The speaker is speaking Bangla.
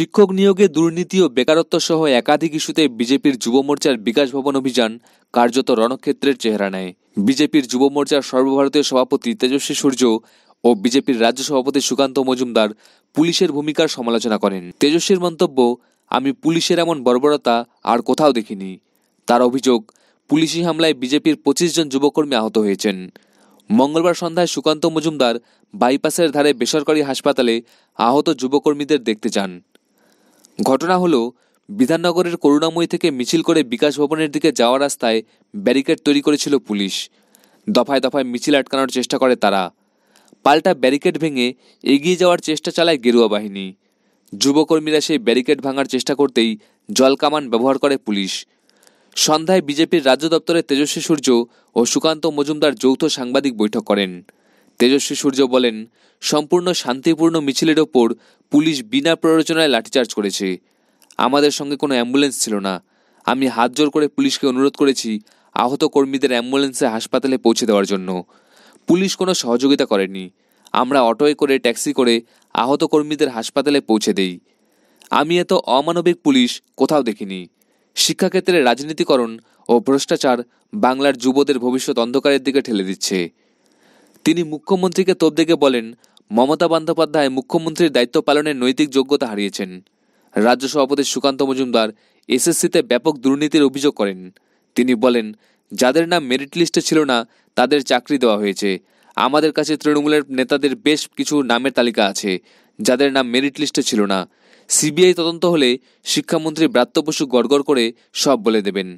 শিক্ষক নিয়োগে দুর্নীতি ও বেকারত্ব সহ একাধিক ইস্যুতে বিজেপির যুব মোর্চার বিকাশ ভবন অভিযান কার্যত রণক্ষেত্রের চেহারা নেয় বিজেপির যুব মোর্চার সর্বভারতীয় সভাপতি তেজস্বী সূর্য ও বিজেপির রাজ্য সভাপতি সুকান্ত মজুমদার পুলিশের ভূমিকার সমালোচনা করেন তেজস্বীর মন্তব্য আমি পুলিশের এমন বর্বরতা আর কোথাও দেখিনি তার অভিযোগ পুলিশি হামলায় বিজেপির পঁচিশ জন যুবকর্মী আহত হয়েছেন মঙ্গলবার সন্ধ্যায় সুকান্ত মজুমদার বাইপাসের ধারে বেসরকারি হাসপাতালে আহত যুবকর্মীদের দেখতে চান ঘটনা হলো বিধাননগরের করুণাময়ী থেকে মিছিল করে বিকাশ ভবনের দিকে যাওয়া রাস্তায় ব্যারিকেড তৈরি করেছিল পুলিশ দফায় দফায় মিছিল আটকানোর চেষ্টা করে তারা পাল্টা ব্যারিকেড ভেঙে এগিয়ে যাওয়ার চেষ্টা চালায় গেরুয়া বাহিনী যুবকর্মীরা সেই ব্যারিকেড ভাঙার চেষ্টা করতেই জলকামান ব্যবহার করে পুলিশ সন্ধ্যায় বিজেপির রাজ্য দপ্তরের তেজস্বী সূর্য ও সুকান্ত মজুমদার যৌথ সাংবাদিক বৈঠক করেন তেজস্বী সূর্য বলেন সম্পূর্ণ শান্তিপূর্ণ মিছিলের ওপর পুলিশ বিনা প্ররোচনায় লাঠিচার্জ করেছে আমাদের সঙ্গে কোনো অ্যাম্বুলেন্স ছিল না আমি হাত জোর করে পুলিশকে অনুরোধ করেছি আহত কর্মীদের অ্যাম্বুলেন্সে হাসপাতালে পৌঁছে দেওয়ার জন্য পুলিশ কোনো সহযোগিতা করেনি আমরা অটোয় করে ট্যাক্সি করে আহত কর্মীদের হাসপাতালে পৌঁছে দেই আমি এত অমানবিক পুলিশ কোথাও দেখিনি শিক্ষাক্ষেত্রে রাজনীতিকরণ ও ভ্রষ্টাচার বাংলার যুবদের ভবিষ্যৎ অন্ধকারের দিকে ঠেলে দিচ্ছে তিনি মুখ্যমন্ত্রীকে তোপ দেখে বলেন মমতা বন্দ্যোপাধ্যায় মুখ্যমন্ত্রীর দায়িত্ব পালনের নৈতিক যোগ্যতা হারিয়েছেন রাজ্য সভাপতি সুকান্ত মজুমদার এসএসসিতে ব্যাপক দুর্নীতির অভিযোগ করেন তিনি বলেন যাদের নাম মেরিট লিস্টে ছিল না তাদের চাকরি দেওয়া হয়েছে আমাদের কাছে তৃণমূলের নেতাদের বেশ কিছু নামের তালিকা আছে যাদের নাম মেরিট লিস্টে ছিল না সিবিআই তদন্ত হলে শিক্ষামন্ত্রী ব্রাত্য বসু গড়গড় করে সব বলে দেবেন